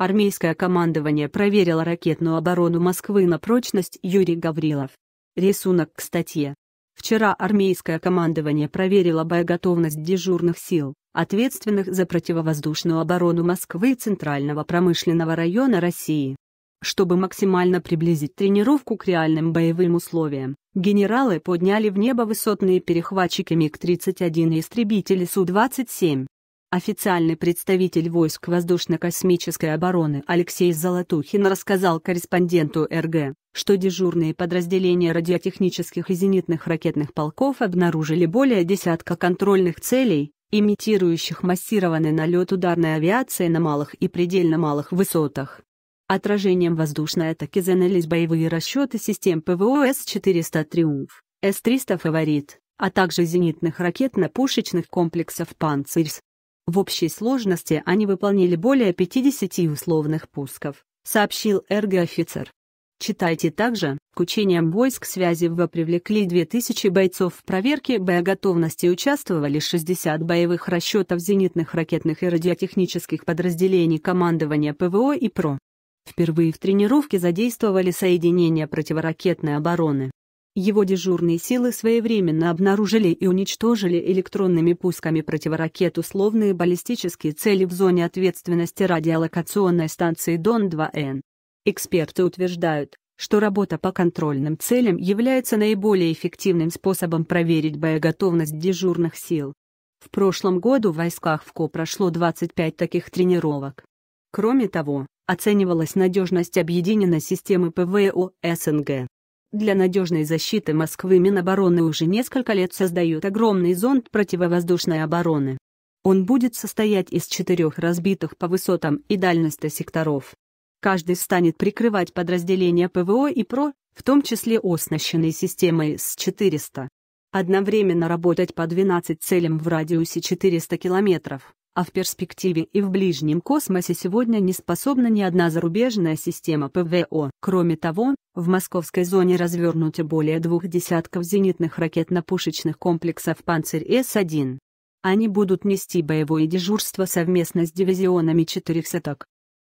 Армейское командование проверило ракетную оборону Москвы на прочность Юрий Гаврилов. Рисунок к статье. Вчера армейское командование проверило боеготовность дежурных сил, ответственных за противовоздушную оборону Москвы и Центрального промышленного района России. Чтобы максимально приблизить тренировку к реальным боевым условиям, генералы подняли в небо высотные перехватчики МиГ-31 и истребители Су-27. Официальный представитель войск воздушно-космической обороны Алексей Золотухин рассказал корреспонденту РГ, что дежурные подразделения радиотехнических и зенитных ракетных полков обнаружили более десятка контрольных целей, имитирующих массированный налет ударной авиации на малых и предельно малых высотах. Отражением воздушной атаки занялись боевые расчеты систем ПВО С-400 «Триумф», С-300 «Фаворит», а также зенитных ракетно-пушечных комплексов «Панцирс», в общей сложности они выполнили более 50 условных пусков, сообщил эрго-офицер. Читайте также, к учениям войск Связева привлекли 2000 бойцов в проверке боеготовности участвовали 60 боевых расчетов зенитных ракетных и радиотехнических подразделений командования ПВО и ПРО. Впервые в тренировке задействовали соединения противоракетной обороны. Его дежурные силы своевременно обнаружили и уничтожили электронными пусками противоракет условные баллистические цели в зоне ответственности радиолокационной станции Дон-2Н. Эксперты утверждают, что работа по контрольным целям является наиболее эффективным способом проверить боеготовность дежурных сил. В прошлом году в войсках ВКО прошло 25 таких тренировок. Кроме того, оценивалась надежность объединенной системы ПВО СНГ. Для надежной защиты Москвы Минобороны уже несколько лет создают огромный зонд противовоздушной обороны. Он будет состоять из четырех разбитых по высотам и дальности секторов. Каждый станет прикрывать подразделения ПВО и ПРО, в том числе оснащенные системой С-400. Одновременно работать по 12 целям в радиусе 400 километров а в перспективе и в ближнем космосе сегодня не способна ни одна зарубежная система ПВО. Кроме того, в московской зоне развернуты более двух десятков зенитных ракетно-пушечных комплексов «Панцирь-С-1». Они будут нести боевое дежурство совместно с дивизионами четырех сеток.